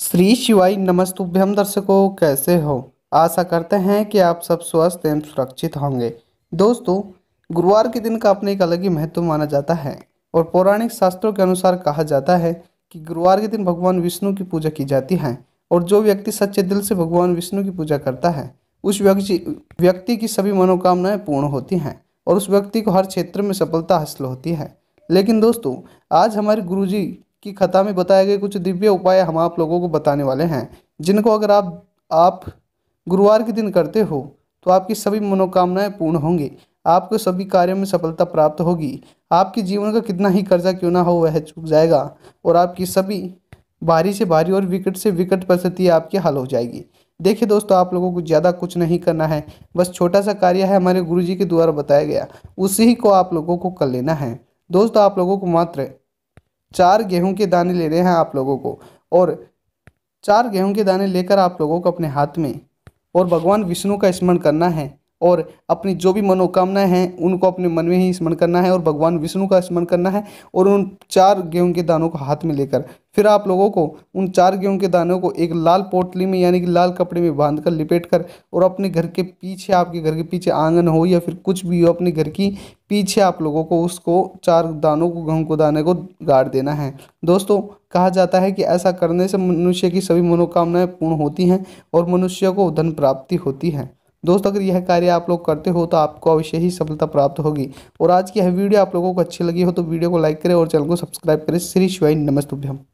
श्री शिवाय नमस्तुभ्यम दर्शकों कैसे हो आशा करते हैं कि आप सब स्वस्थ एवं सुरक्षित होंगे दोस्तों गुरुवार के दिन का अपने एक अलग ही महत्व माना जाता है और पौराणिक शास्त्रों के अनुसार कहा जाता है कि गुरुवार के दिन भगवान विष्णु की पूजा की जाती है और जो व्यक्ति सच्चे दिल से भगवान विष्णु की पूजा करता है उस व्यक्ति व्यक्ति की सभी मनोकामनाएं पूर्ण होती हैं और उस व्यक्ति को हर क्षेत्र में सफलता हासिल होती है लेकिन दोस्तों आज हमारे गुरुजी की कथा में बताए गए कुछ दिव्य उपाय हम आप लोगों को बताने वाले हैं जिनको अगर आप आप गुरुवार के दिन करते हो तो आपकी सभी मनोकामनाएं पूर्ण होंगी आपको सभी कार्यों में सफलता प्राप्त होगी आपके जीवन का कितना ही कर्जा क्यों ना हो वह चुक जाएगा और आपकी सभी भारी से भारी और विकट से विकट परिस्थिति आपकी हल हो जाएगी देखिए दोस्तों आप लोगों को ज़्यादा कुछ नहीं करना है बस छोटा सा कार्य है हमारे गुरुजी के द्वारा बताया गया उसी को आप लोगों को कर लेना है दोस्तों आप लोगों को मात्र चार गेहूं के दाने लेने हैं आप लोगों को और चार गेहूं के दाने लेकर आप लोगों को अपने हाथ में और भगवान विष्णु का स्मरण करना है और अपनी जो भी मनोकामनाएं हैं उनको अपने मन में ही स्मरण करना है और भगवान विष्णु का स्मरण करना है और उन चार गेहूं के दानों को हाथ में लेकर फिर आप लोगों को उन चार गेहूं के दानों को एक लाल पोटली में यानी कि लाल कपड़े में बांध कर लिपेट कर और अपने घर के पीछे आपके घर के पीछे आंगन हो या फिर कुछ भी हो अपने घर की पीछे आप लोगों को उसको चार दानों को गेहूँ को दाने को गाड़ देना है दोस्तों कहा जाता है कि ऐसा करने से मनुष्य की सभी मनोकामनाएँ पूर्ण होती हैं और मनुष्य को धन प्राप्ति होती है दोस्तों अगर यह कार्य आप लोग करते हो तो आपको अवश्य ही सफलता प्राप्त होगी और आज की यह वीडियो आप लोगों को अच्छी लगी हो तो वीडियो को लाइक करें और चैनल को सब्सक्राइब करें श्री शिवाई नमस्तुभ्यम